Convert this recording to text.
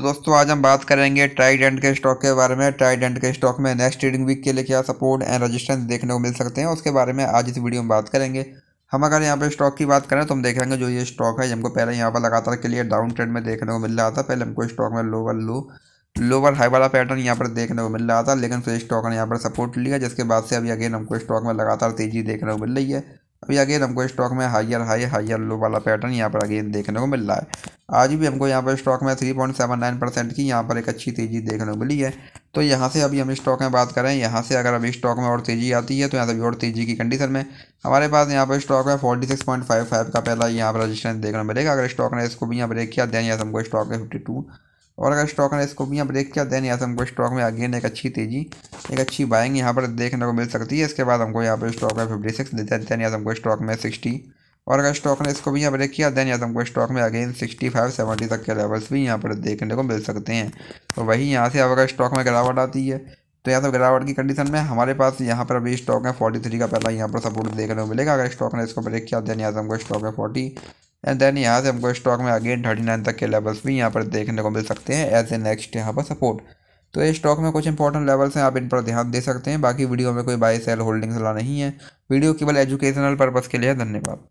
तो दोस्तों आज हम बात करेंगे ट्राइडेंट के स्टॉक के बारे में ट्राइडेंट के स्टॉक में नेक्स्ट ट्रेडिंग वीक के लिए क्या सपोर्ट एंड रजिस्टेंस देखने को मिल सकते हैं उसके बारे में आज इस वीडियो में बात करेंगे हम अगर यहाँ पर स्टॉक की बात करें तो हम देखेंगे जो ये स्टॉक है हमको पहले यहाँ पर लगातार के लिए डाउन ट्रेंड में देखने को मिल रहा था पहले हमको स्टॉक में लोअर लो लोअर हाई वाला पैटर्न यहाँ पर देखने को मिल रहा था लेकिन फिर स्टॉक ने यहाँ पर सपोर्ट लिया जिसके बाद से अभी अगेन हमको स्टॉक में लगातार तेजी देखने को मिल रही है अभी अगेन हमको स्टॉक में हाइयर हाई हाइयर लो वाला पैटर्न यहाँ पर अगेन देखने को मिल रहा है आज भी हमको यहाँ पर स्टॉक में three point seven nine percent की यहाँ पर एक अच्छी तेज़ी देखने को मिली है तो यहाँ से अभी हम स्टॉक में बात करें यहाँ से अगर अभी स्टॉक में और तेज़ी आती है तो यहाँ से भी और तेज़ी की कंडीशन में हमारे पास यहाँ पर स्टॉक में forty six point five five का पहला यहाँ पर रजिस्टेंस देखने को मिलेगा अगर स्टॉक ने इसको भी यहाँ ब्रेक किया देन यहाँ से हमको स्टॉक में फिफ्टी टू और अगर स्टॉक ने इसको भी यहाँ ब्रेक किया देन यहाँ से हमको स्टॉक में अगेन एक अच्छी तेज़ी एक अच्छी बाइंग यहाँ पर देखने को मिल सकती है इसके बाद हमको यहाँ पर स्टॉक में फिफ्टी सिक्स देते हैं दैन यहाँ से हमको स्टॉक में सिक्सटी और अगर स्टॉक ने इसको भी यहाँ पर किया देन यहाँ हमको स्टॉक में अगेन सिक्सटी फाइव सेवेंटी तक के लेवल्स भी यहाँ पर देखने को मिल सकते हैं और वही यहाँ से अब अगर स्टॉक में गिरावट आती है तो यहाँ तो गिरावट की कंडीशन में हमारे पास यहाँ पर अभी स्टॉक है फोर्टी थ्री का पहला यहाँ पर सपोर्ट देखने को मिलेगा अगर स्टॉक ने इसको ब्रेक किया देन यहाँ हमको स्टॉक है फोर्टी एंड देन यहाँ से हमको स्टॉक में अगेन थर्टी नाइन तक के लेवल्स भी यहाँ पर देखने को मिल सकते हैं एज ए नेक्स्ट यहाँ पर सपोर्ट तो ये स्टॉक में कुछ इंपॉर्टेंट लेवल्स हैं आप इन पर ध्यान दे सकते हैं बाकी वीडियो में कोई बाय सेल होल्डिंग सलाह नहीं है वीडियो केवल एजुकेशनल पर्पज़ के लिए धन्यवाद